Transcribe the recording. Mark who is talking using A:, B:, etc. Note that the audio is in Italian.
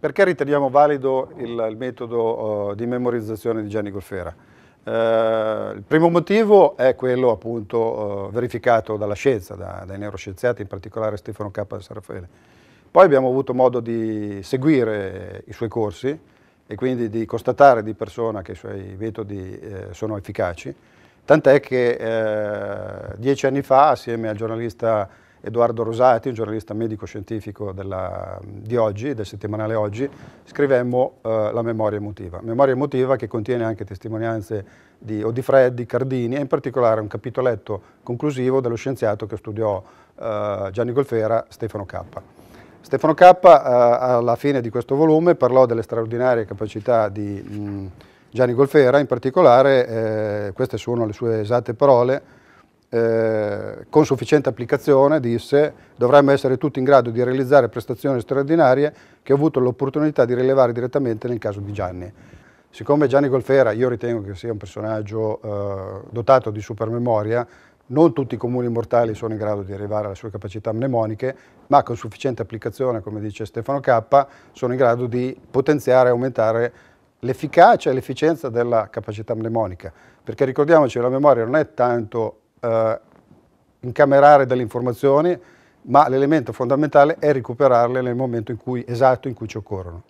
A: Perché riteniamo valido il, il metodo uh, di memorizzazione di Gianni Golfera? Uh, il primo motivo è quello appunto uh, verificato dalla scienza, da, dai neuroscienziati, in particolare Stefano K. e Raffaele. Poi abbiamo avuto modo di seguire i suoi corsi e quindi di constatare di persona che i suoi metodi eh, sono efficaci, tant'è che eh, dieci anni fa assieme al giornalista Edoardo Rosati, un giornalista medico-scientifico di oggi, del settimanale Oggi, scrivemmo eh, La memoria emotiva. Memoria emotiva che contiene anche testimonianze di Odifreddi, Cardini e in particolare un capitoletto conclusivo dello scienziato che studiò eh, Gianni Golfera, Stefano K. Stefano K eh, alla fine di questo volume parlò delle straordinarie capacità di mh, Gianni Golfera, in particolare, eh, queste sono le sue esatte parole, eh, con sufficiente applicazione, disse, dovremmo essere tutti in grado di realizzare prestazioni straordinarie che ho avuto l'opportunità di rilevare direttamente nel caso di Gianni. Siccome Gianni Golfera io ritengo che sia un personaggio eh, dotato di supermemoria, non tutti i comuni mortali sono in grado di arrivare alle sue capacità mnemoniche, ma con sufficiente applicazione, come dice Stefano K, sono in grado di potenziare e aumentare l'efficacia e l'efficienza della capacità mnemonica. Perché ricordiamoci, la memoria non è tanto eh, incamerare delle informazioni, ma l'elemento fondamentale è recuperarle nel momento in cui, esatto in cui ci occorrono.